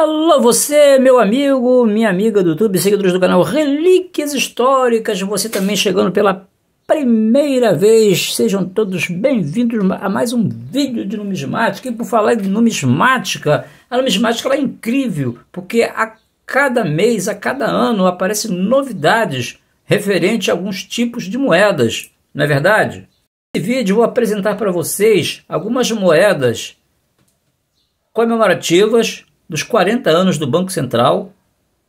Alô você, meu amigo, minha amiga do YouTube, seguidores do canal Relíquias Históricas, você também chegando pela primeira vez, sejam todos bem-vindos a mais um vídeo de numismática. E por falar de numismática, a numismática é incrível, porque a cada mês, a cada ano, aparecem novidades referente a alguns tipos de moedas, não é verdade? Nesse vídeo vou apresentar para vocês algumas moedas comemorativas dos 40 anos do Banco Central,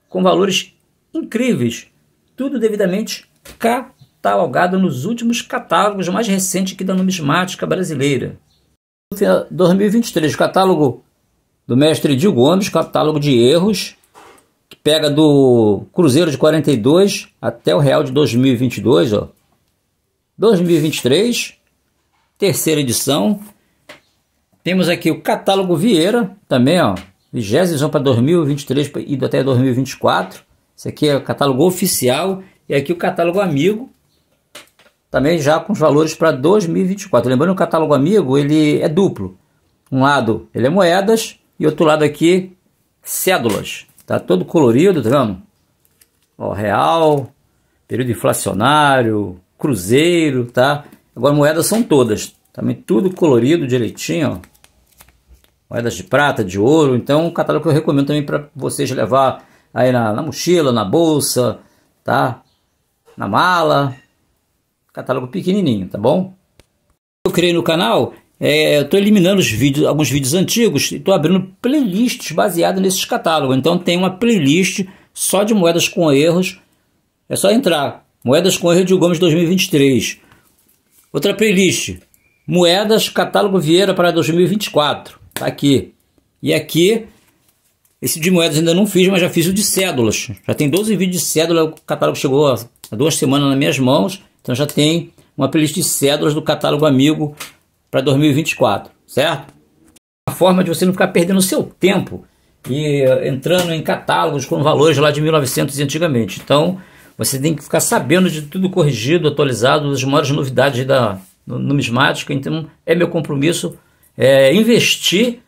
com valores incríveis, tudo devidamente catalogado nos últimos catálogos mais recentes aqui da numismática brasileira. 2023, catálogo do mestre Dil Gomes, catálogo de erros, que pega do Cruzeiro de 42 até o Real de 2022, ó. 2023, terceira edição. Temos aqui o catálogo Vieira, também, ó, vigésimos vão para 2023 e até 2024. Esse aqui é o catálogo oficial e aqui o catálogo amigo, também já com os valores para 2024. Lembrando, o catálogo amigo ele é duplo. Um lado ele é moedas e outro lado aqui cédulas. Tá todo colorido, tá vendo? Ó, real, período inflacionário, cruzeiro, tá? Agora moedas são todas. Também tudo colorido direitinho, ó moedas de prata, de ouro. Então, um catálogo que eu recomendo também para vocês levar aí na, na, mochila, na bolsa, tá? Na mala. Catálogo pequenininho, tá bom? Eu criei no canal, é, eu estou eliminando os vídeos, alguns vídeos antigos e estou abrindo playlists baseadas nesses catálogos. Então, tem uma playlist só de moedas com erros. É só entrar. Moedas com erro de Gomes 2023. Outra playlist. Moedas Catálogo Vieira para 2024. Tá aqui. E aqui, esse de moedas ainda não fiz, mas já fiz o de cédulas. Já tem 12 vídeos de cédula, o catálogo chegou há duas semanas nas minhas mãos. Então já tem uma playlist de cédulas do catálogo amigo para 2024, certo? Uma forma de você não ficar perdendo o seu tempo e eh, entrando em catálogos com valores lá de 1900 e antigamente. Então, você tem que ficar sabendo de tudo corrigido, atualizado, das maiores novidades da numismática. Então, é meu compromisso é, investir,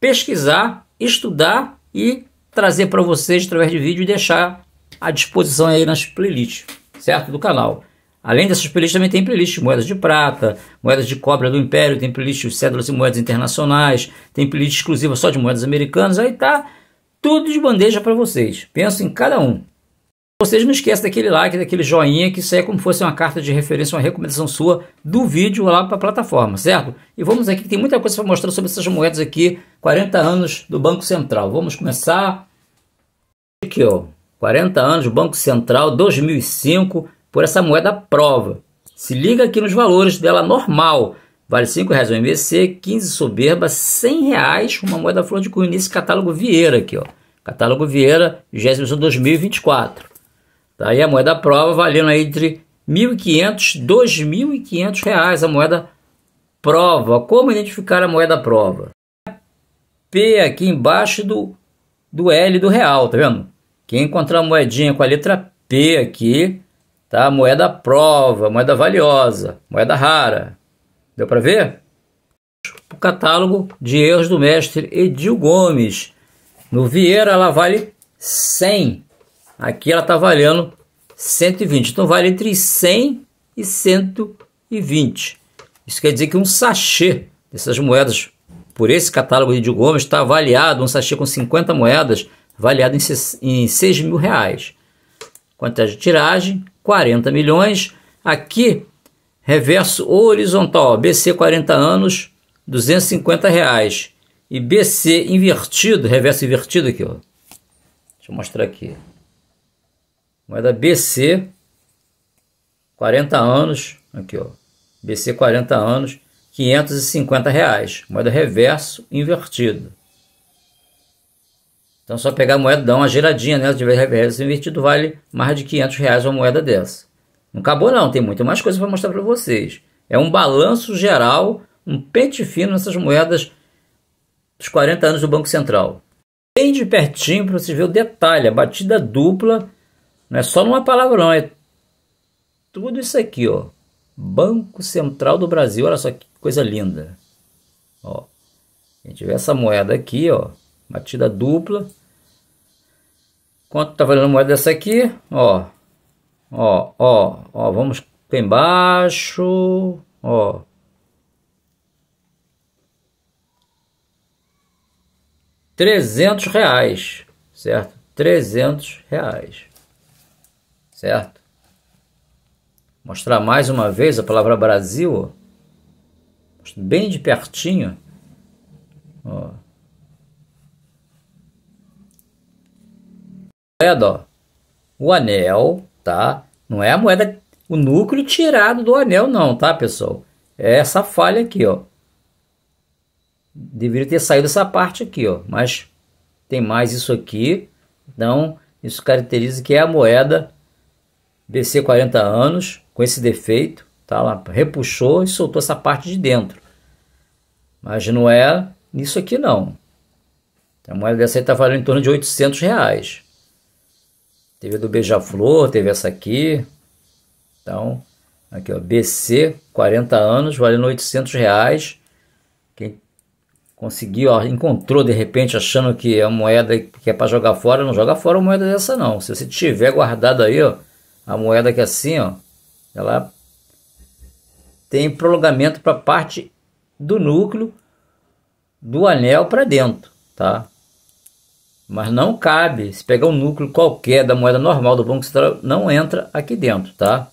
pesquisar, estudar e trazer para vocês através de vídeo e deixar à disposição aí nas playlists, certo? Do canal. Além dessas playlists, também tem playlist moedas de prata, moedas de cobra do Império, tem playlist cédulas e moedas internacionais, tem playlist exclusiva só de moedas americanas, aí tá tudo de bandeja para vocês. Penso em cada um. Vocês não esqueçam daquele like, daquele joinha, que isso aí é como fosse uma carta de referência, uma recomendação sua do vídeo lá para a plataforma, certo? E vamos aqui, tem muita coisa para mostrar sobre essas moedas aqui, 40 anos do Banco Central. Vamos começar aqui, ó, 40 anos do Banco Central, 2005, por essa moeda prova. Se liga aqui nos valores dela normal, vale R$ 5,00 o MVC, 15 soberba, R$ reais, uma moeda flor de cunho nesse catálogo Vieira aqui, ó. Catálogo Vieira, 20 2024. Tá? E a moeda prova valendo aí entre 1.500 e 2.500 reais a moeda prova. Como identificar a moeda prova? P aqui embaixo do, do L do real, tá vendo? Quem encontrar a moedinha com a letra P aqui, tá? Moeda prova, moeda valiosa, moeda rara. Deu para ver? O catálogo de erros do mestre Edil Gomes. No Vieira ela vale 100. Aqui ela está valendo 120, então vale entre 100 e 120. Isso quer dizer que um sachê dessas moedas, por esse catálogo de Gomes, está avaliado, um sachê com 50 moedas, avaliado em 6, em 6 mil reais. Quanto é de tiragem, 40 milhões. Aqui, reverso horizontal, BC 40 anos, 250 reais. E BC invertido, reverso invertido aqui, ó. Deixa eu mostrar aqui. Moeda BC, 40 anos, aqui ó, BC 40 anos, 550 reais. Moeda reverso invertido. Então só pegar a moeda, dar uma giradinha né? de reverso invertido vale mais de 500 reais uma moeda dessa. Não acabou não, tem muito mais coisa para mostrar para vocês. É um balanço geral, um pente fino nessas moedas dos 40 anos do Banco Central. Bem de pertinho para você ver o detalhe, a batida dupla não é só numa palavra, não, é tudo isso aqui, ó. Banco Central do Brasil, olha só que coisa linda. Ó, a gente vê essa moeda aqui, ó, batida dupla. Quanto tá valendo a moeda dessa aqui? Ó, ó, ó, ó, vamos para embaixo, ó. Trezentos reais, certo? Trezentos reais certo? Mostrar mais uma vez a palavra Brasil, bem de pertinho. Ó. Moeda, ó. o anel, tá? Não é a moeda, o núcleo tirado do anel, não, tá, pessoal? É essa falha aqui, ó. Deveria ter saído essa parte aqui, ó. Mas tem mais isso aqui. Então, isso caracteriza que é a moeda BC 40 anos, com esse defeito, tá? lá repuxou e soltou essa parte de dentro. Mas não é nisso aqui não. A moeda dessa aí está valendo em torno de 800 reais. Teve a do Beija-Flor, teve essa aqui. Então, aqui ó, BC, 40 anos, valendo 800 reais. Quem conseguiu, ó, encontrou de repente achando que é moeda que é para jogar fora, não joga fora uma moeda dessa não. Se você tiver guardado aí, ó, a moeda que é assim, ó, ela tem prolongamento para parte do núcleo do anel para dentro, tá? Mas não cabe, se pegar um núcleo qualquer da moeda normal do Banco Central, não entra aqui dentro, tá?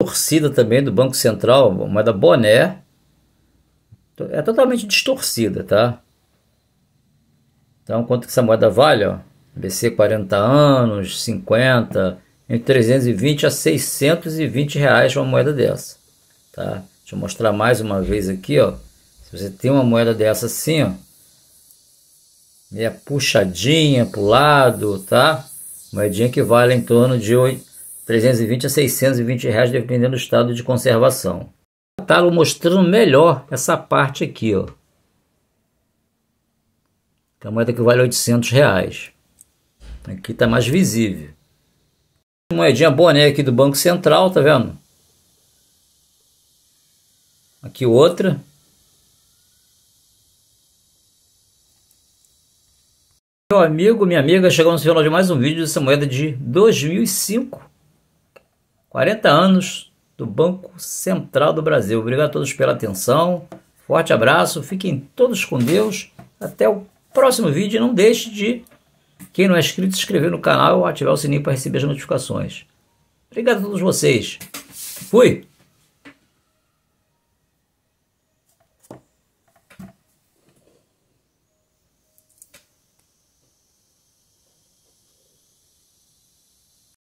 Torcida também do Banco Central, moeda boné, é totalmente distorcida, tá? Então, quanto que essa moeda vale, ó? BC 40 anos, 50, entre 320 a 620 reais uma moeda dessa, tá? Deixa eu mostrar mais uma vez aqui, ó. Se você tem uma moeda dessa assim, ó, meia puxadinha o lado, tá? Moedinha que vale em torno de 320 a 620 reais, dependendo do estado de conservação. Tá mostrando melhor essa parte aqui, ó. Que é a moeda que vale 800 reais. Aqui tá mais visível. Moedinha boné aqui do Banco Central, tá vendo? Aqui outra. Meu amigo, minha amiga, chegamos no final de mais um vídeo dessa moeda de 2005. 40 anos do Banco Central do Brasil. Obrigado a todos pela atenção. Forte abraço, fiquem todos com Deus. Até o próximo vídeo. Não deixe de quem não é inscrito, se inscrever no canal ou ativar o sininho para receber as notificações. Obrigado a todos vocês. Fui!